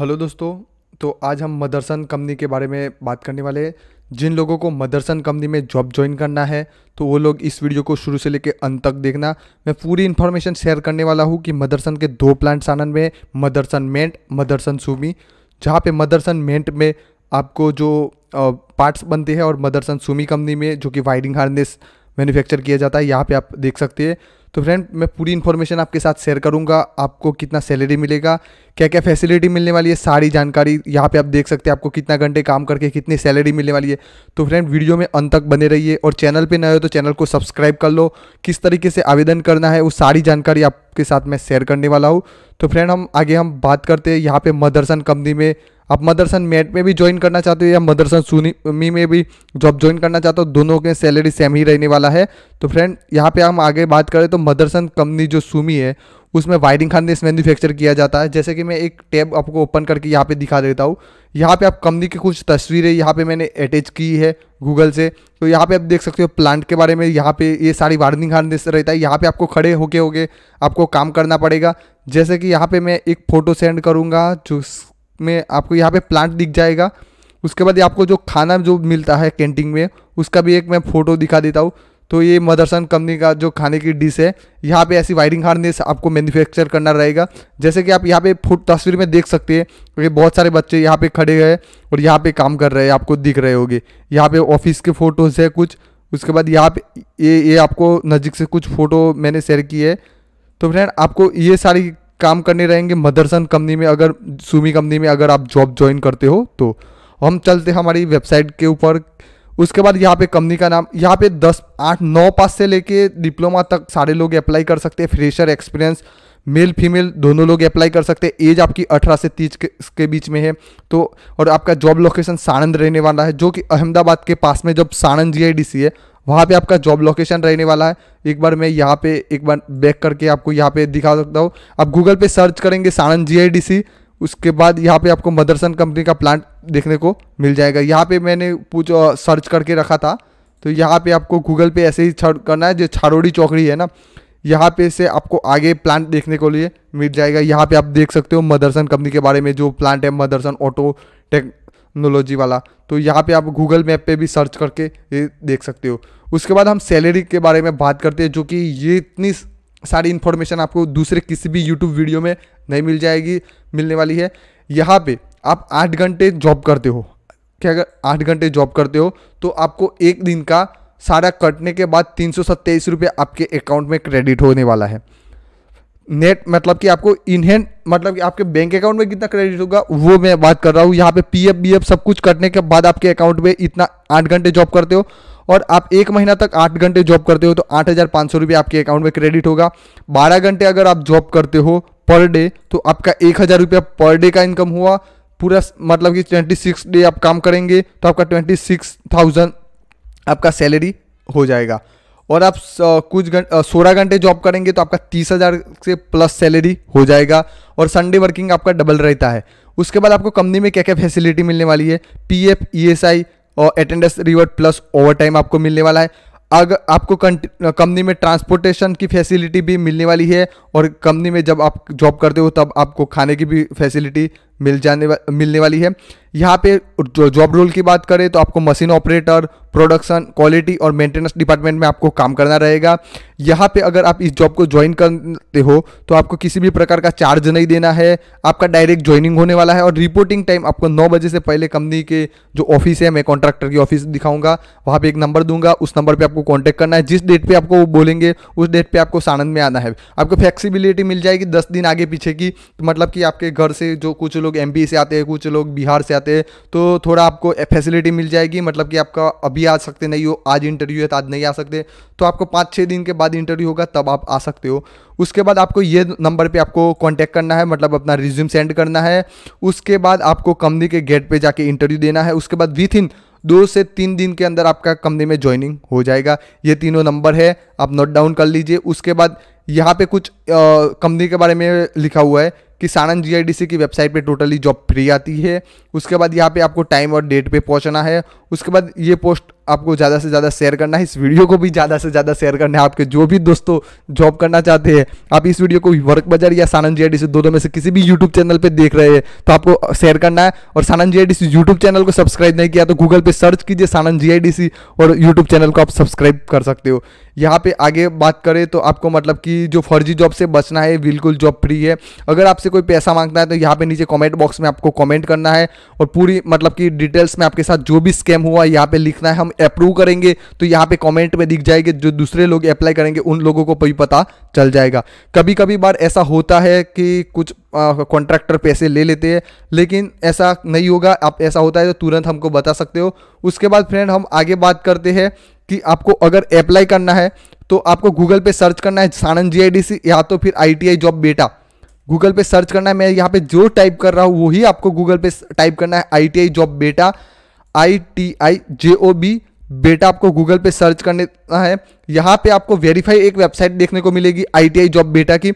hello दोस्तों तो आज हम मदरसन कंपनी के बारे में बात करने वाले हैं जिन लोगों को मदरसन कंपनी में जॉब ज्वाइन करना है तो वो लोग इस वीडियो को शुरू से लेकर अंत तक देखना मैं पूरी इन्फॉर्मेशन शेयर करने वाला हूँ कि मदरसन के दो प्लांट्स आनंद में मदरसन मेंट मदरसन सुमी जहाँ पे मदरसन मेंट में आपको जो पार्ट्स बनते हैं और मदरसन सुमी कंपनी में जो कि वायरिंग हार्नेस मैन्युफैक्चर किया जाता है यहाँ पे आप देख सकते हैं तो फ्रेंड मैं पूरी इन्फॉर्मेशन आपके साथ शेयर करूंगा आपको कितना सैलरी मिलेगा क्या क्या फैसिलिटी मिलने वाली है सारी जानकारी यहाँ पे आप देख सकते हैं आपको कितना घंटे काम करके कितनी सैलरी मिलने वाली है तो फ्रेंड वीडियो में अंत तक बने रहिए और चैनल पर नए हो तो चैनल को सब्सक्राइब कर लो किस तरीके से आवेदन करना है वो सारी जानकारी आपके साथ मैं शेयर करने वाला हूँ तो फ्रेंड हम आगे हम बात करते हैं यहाँ पर मदरसन कंपनी में आप मदरसन मेट में भी ज्वाइन करना चाहते हो या मदरसन सुनी में भी जॉब ज्वाइन करना चाहते हो दोनों के सैलरी सेम ही रहने वाला है तो फ्रेंड यहाँ पे हम आगे बात करें तो मदरसन कंपनी जो सुमी है उसमें वायरिंग खाननेस मैन्युफैक्चर किया जाता है जैसे कि मैं एक टैब आपको ओपन करके यहाँ पे दिखा देता हूँ यहाँ पे आप कंपनी की कुछ तस्वीरें यहाँ पे मैंने अटैच की है गूगल से तो यहाँ पे आप देख सकते हो प्लांट के बारे में यहाँ पे ये सारी वार्निंग खाननेस रहता है यहाँ पे आपको खड़े होके होके आपको काम करना पड़ेगा जैसे कि यहाँ पे मैं एक फ़ोटो सेंड करूँगा जो में आपको यहाँ पे प्लांट दिख जाएगा उसके बाद आपको जो खाना जो मिलता है कैंटीन में उसका भी एक मैं फ़ोटो दिखा देता हूँ तो ये मदरसन कंपनी का जो खाने की डिश है यहाँ पे ऐसी वायरिंग हार्नेस आपको मैन्युफैक्चर करना रहेगा जैसे कि आप यहाँ पे फुट तस्वीर में देख सकते हैं क्योंकि बहुत सारे बच्चे यहाँ पे खड़े हैं और यहाँ पे काम कर रहे हैं आपको दिख रहे होंगे यहाँ पे ऑफिस के फ़ोटोज़ है कुछ उसके बाद यहाँ पे ये ये आपको नज़दीक से कुछ फ़ोटो मैंने शेयर की है तो फ्रेंड आपको ये सारी काम करने रहेंगे मदरसन कंपनी में अगर सुमी कंपनी में अगर आप जॉब ज्वाइन करते हो तो हम चलते हमारी वेबसाइट के ऊपर उसके बाद यहाँ पे कंपनी का नाम यहाँ पे दस आठ नौ पास से लेके डिप्लोमा तक सारे लोग अप्लाई कर सकते हैं फ्रेशर एक्सपीरियंस मेल फीमेल दोनों लोग अप्लाई कर सकते हैं एज आपकी अठारह से तीस के, के बीच में है तो और आपका जॉब लोकेशन सानंद रहने वाला है जो कि अहमदाबाद के पास में जब सानंद जी है वहाँ पे आपका जॉब लोकेशन रहने वाला है एक बार मैं यहाँ पे एक बार बैक करके आपको यहाँ पे दिखा सकता हूँ आप गूगल पे सर्च करेंगे साणंद जी उसके बाद यहाँ पे आपको मदरसन कंपनी का प्लांट देखने को मिल जाएगा यहाँ पे मैंने पूछ सर्च करके रखा था तो यहाँ पे आपको गूगल पे ऐसे ही करना है जो छाड़ोड़ी चौकड़ी है ना यहाँ पे से आपको आगे प्लांट देखने को लिए मिल जाएगा यहाँ पे आप देख सकते हो मदरसन कंपनी के बारे में जो प्लांट है मदरसन ऑटो टेक नोलॉजी वाला तो यहाँ पे आप गूगल मैप पे भी सर्च करके ये देख सकते हो उसके बाद हम सैलरी के बारे में बात करते हैं जो कि ये इतनी सारी इन्फॉर्मेशन आपको दूसरे किसी भी यूट्यूब वीडियो में नहीं मिल जाएगी मिलने वाली है यहाँ पे आप आठ घंटे जॉब करते हो क्या अगर आठ घंटे जॉब करते हो तो आपको एक दिन का सारा कटने के बाद तीन सौ आपके अकाउंट में क्रेडिट होने वाला है नेट मतलब कि आपको इनहेंड मतलब कि आपके बैंक अकाउंट में कितना क्रेडिट होगा वो मैं बात कर रहा हूँ यहाँ पे पीएफ बीएफ सब कुछ कटने के बाद आपके अकाउंट में इतना आठ घंटे जॉब करते हो और आप एक महीना तक आठ घंटे जॉब करते हो तो आठ हज़ार पाँच सौ रुपये आपके अकाउंट में क्रेडिट होगा बारह घंटे अगर आप जॉब करते हो पर डे तो आपका एक हज़ार रुपया पर डे का इनकम हुआ पूरा मतलब कि ट्वेंटी सिक्स डे आप काम करेंगे तो आपका ट्वेंटी सिक्स थाउजेंड आपका सैलरी हो जाएगा और आप कुछ घंटे सोलह घंटे जॉब करेंगे तो आपका तीस हज़ार से प्लस सैलरी हो जाएगा और संडे वर्किंग आपका डबल रहता है उसके बाद आपको कंपनी में क्या क्या फैसिलिटी मिलने वाली है P F E S I और attendance revert plus over time आपको मिलने वाला है अगर आपको कंपनी में ट्रांसपोर्टेशन की फैसिलिटी भी मिलने वाली है और कंपनी में जब आप जॉब करते हो तब आपको खाने की भी फैसिलिटी मिल जाने वा, मिलने वाली है यहाँ पे जॉब रोल की बात करें तो आपको मशीन ऑपरेटर प्रोडक्शन क्वालिटी और मेंटेनेंस डिपार्टमेंट में आपको काम करना रहेगा यहाँ पे अगर आप इस जॉब को ज्वाइन करते हो तो आपको किसी भी प्रकार का चार्ज नहीं देना है आपका डायरेक्ट ज्वाइनिंग होने वाला है और रिपोर्टिंग टाइम आपको नौ बजे से पहले कंपनी के जो ऑफिस है मैं कॉन्ट्रैक्टर की ऑफिस दिखाऊंगा वहाँ पर एक नंबर दूंगा उस नंबर पर आपको कॉन्टैक्ट करना है जिस डेट पर आपको बोलेंगे उस डेट पर आपको सानंद में आना है आपको फ्लेक्सीबिलिटी मिल जाएगी दस दिन आगे पीछे की मतलब कि आपके घर से जो कुछ लोग लोग एम से आते हैं कुछ लोग बिहार से आते हैं तो थोड़ा आपको फैसिलिटी मिल जाएगी मतलब कि आपका अभी आ सकते नहीं हो आज इंटरव्यू है तो आज नहीं आ सकते तो आपको पाँच छः दिन के बाद इंटरव्यू होगा तब आप आ सकते हो उसके बाद आपको ये नंबर पे आपको कांटेक्ट करना है मतलब अपना रिज्यूम सेंड करना है उसके बाद आपको कंपनी के गेट पे जाके इंटरव्यू देना है उसके बाद विथ इन दो से तीन दिन के अंदर आपका कंपनी में ज्वाइनिंग हो जाएगा ये तीनों नंबर है आप नोट डाउन कर लीजिए उसके बाद यहाँ पे कुछ कंपनी के बारे में लिखा हुआ है कि सानंद जीआईडीसी की वेबसाइट पे टोटली जॉब फ्री आती है उसके बाद यहाँ पे आपको टाइम और डेट पे पहुँचना है उसके बाद ये पोस्ट आपको ज़्यादा से ज़्यादा शेयर करना है इस वीडियो को भी ज़्यादा से ज़्यादा शेयर करना है आपके जो भी दोस्तों जॉब करना चाहते हैं आप इस वीडियो को वर्क बाजार या सानंद जी आई दोनों में से किसी भी यूट्यूब चैनल पर देख रहे हैं तो आपको शेयर करना है और सानन जी यूट्यूब चैनल को सब्सक्राइब नहीं किया तो गूगल पर सर्च कीजिए सानन जी और यूट्यूब चैनल को आप सब्सक्राइब कर सकते हो यहाँ पे आगे बात करें तो आपको मतलब कि जो फर्जी जॉब से बचना है बिल्कुल जॉब फ्री है अगर आपसे कोई पैसा मांगता है तो यहाँ पे नीचे कमेंट बॉक्स में आपको कमेंट करना है और पूरी मतलब कि डिटेल्स में आपके साथ जो भी स्कैम हुआ है यहाँ पर लिखना है हम अप्रूव करेंगे तो यहाँ पर कॉमेंट में दिख जाएगी जो दूसरे लोग अप्लाई करेंगे उन लोगों को भी पता चल जाएगा कभी कभी बार ऐसा होता है कि कुछ कॉन्ट्रैक्टर पैसे ले लेते हैं लेकिन ऐसा नहीं होगा आप ऐसा होता है तो तुरंत हमको बता सकते हो उसके बाद फ्रेंड हम आगे बात करते हैं कि आपको अगर अप्लाई करना है तो आपको गूगल पे सर्च करना है सानंद जी या तो फिर आई जॉब बेटा गूगल पे सर्च करना है मैं यहाँ पे जो टाइप कर रहा हूँ वही आपको गूगल पे टाइप करना है आई जॉब बेटा I T I J O B बेटा आपको गूगल पे सर्च करना है यहाँ पे आपको वेरीफाई एक वेबसाइट देखने को मिलेगी आई जॉब बेटा की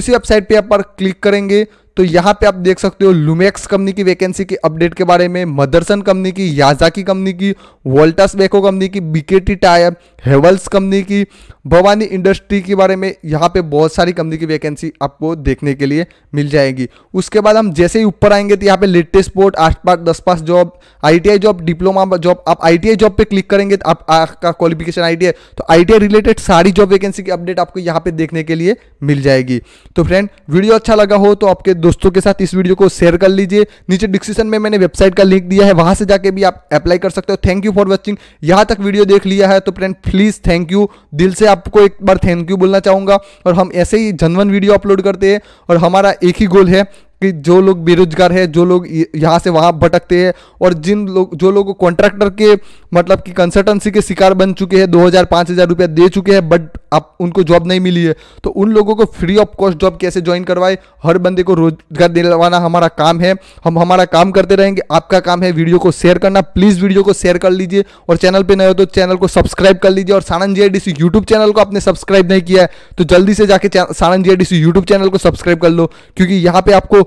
उसी वेबसाइट पे आप पर क्लिक करेंगे तो यहाँ पे आप देख सकते हो लुमेक्स कंपनी की वैकेंसी की अपडेट के बारे में मदरसन कंपनी की याजाकी कंपनी की वोल्टास बेको कंपनी की बीकेटी टायर हेवल्स कंपनी की भवानी इंडस्ट्री के बारे में यहाँ पे बहुत सारी कंपनी की वैकेंसी आपको देखने के लिए मिल जाएगी उसके बाद हम जैसे ही ऊपर आएंगे तो यहाँ पे लेटेस्ट पोर्ट आठ पास दस पास job ITI job diploma job आप आईटीआई जॉब पे क्लिक करेंगे तो आप आपका क्वालिफिकेशन आई तो आईटीआई रिलेटेड सारी जॉब वैकेंसी की अपडेट आपको यहाँ पे देखने के लिए मिल जाएगी तो फ्रेंड वीडियो अच्छा लगा हो तो आपके दोस्तों के साथ इस वीडियो को शेयर कर लीजिए नीचे डिस्क्रिप्शन में मैंने वेबसाइट का लिंक दिया है वहां से जाके भी आप अप्लाई कर सकते हो थैंक यू फॉर वॉचिंग यहाँ तक वीडियो देख लिया है तो फ्रेंड प्लीज़ थैंक यू दिल से आपको एक बार थैंक यू बोलना चाहूंगा और हम ऐसे ही जनवन वीडियो अपलोड करते हैं और हमारा एक ही गोल है कि जो लोग बेरोजगार है जो लोग यहाँ से वहाँ भटकते हैं और जिन लोग जो लोग कॉन्ट्रैक्टर के मतलब कि कंसल्टेंसी के शिकार बन चुके हैं 2000 5000 रुपया दे चुके हैं बट आप उनको जॉब नहीं मिली है तो उन लोगों को फ्री ऑफ कॉस्ट जॉब कैसे ज्वाइन करवाए हर बंदे को रोजगार दिलवाना हमारा काम है हम हमारा काम करते रहेंगे आपका काम है वीडियो को शेयर करना प्लीज़ वीडियो को शेयर कर लीजिए और चैनल पर नए हो तो चैनल को सब्सक्राइब कर लीजिए और Sanand I D YouTube channel को आपने सब्सक्राइब नहीं किया है तो जल्दी से जाके Sanand I D YouTube channel को सब्सक्राइब कर लो क्योंकि यहाँ पर आपको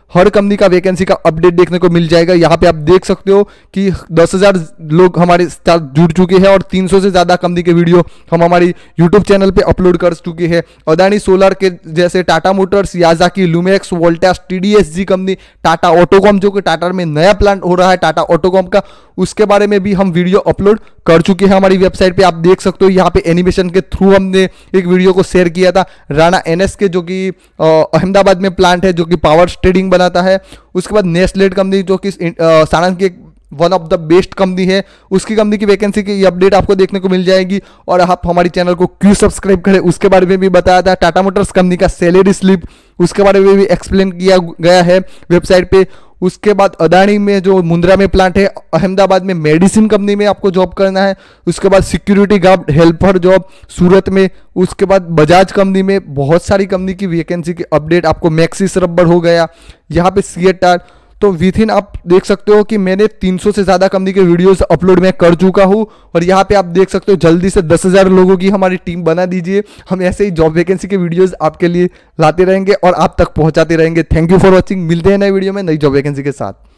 हर कंपनी का वैकेंसी का अपडेट देखने को मिल जाएगा यहाँ पे आप देख सकते हो कि 10,000 लोग हमारे साथ जुड़ चुके हैं और 300 से ज़्यादा कंपनी के वीडियो हम हमारी यूट्यूब चैनल पे अपलोड कर चुके हैं अदानी सोलर के जैसे Tata Motors Yazaki Lumax Voltas T company Tata Autocomp जो कि टाटा में नया प्लांट हो रहा है टाटा ऑटोकॉम का उसके बारे में भी हम वीडियो अपलोड कर चुके हैं हमारी वेबसाइट पर आप देख सकते हो यहाँ पे एनिमेशन के थ्रू हमने एक वीडियो को शेयर किया था राणा एन के जो कि अहमदाबाद में प्लांट है जो कि पावर स्टेडिंग बनाता है उसके बाद नेस्टलेट कंपनी जो कि सारण की one of the best company है उसकी कंपनी की वैकेंसी की अपडेट आपको देखने को मिल जाएगी और आप हमारी चैनल को क्यों सब्सक्राइब करें उसके बारे में भी बताया था टाटा मोटर्स कंपनी का सैलरी स्लिप उसके बारे में भी एक्सप्लेन किया गया है वेबसाइट पे उसके बाद अदानी में जो मुंद्रा में प्लांट है अहमदाबाद में मेडिसिन कंपनी में आपको जॉब करना है उसके बाद security guard helper job Surat में उसके बाद बजाज कंपनी में बहुत सारी कंपनी की वैकेंसी की अपडेट आपको मैक्सिस रबर हो गया यहाँ पे सी एट आर तो विथ इन आप देख सकते हो कि मैंने 300 से ज़्यादा कंपनी के वीडियोस अपलोड मैं कर चुका हूं और यहाँ पे आप देख सकते हो जल्दी से 10,000 लोगों की हमारी टीम बना दीजिए हम ऐसे ही जॉब वैकेंसी के वीडियोस आपके लिए लाते रहेंगे और आप तक पहुंचाते रहेंगे थैंक यू फॉर वॉचिंग मिलते हैं नए वीडियो में नई जॉब वैकेंसी के साथ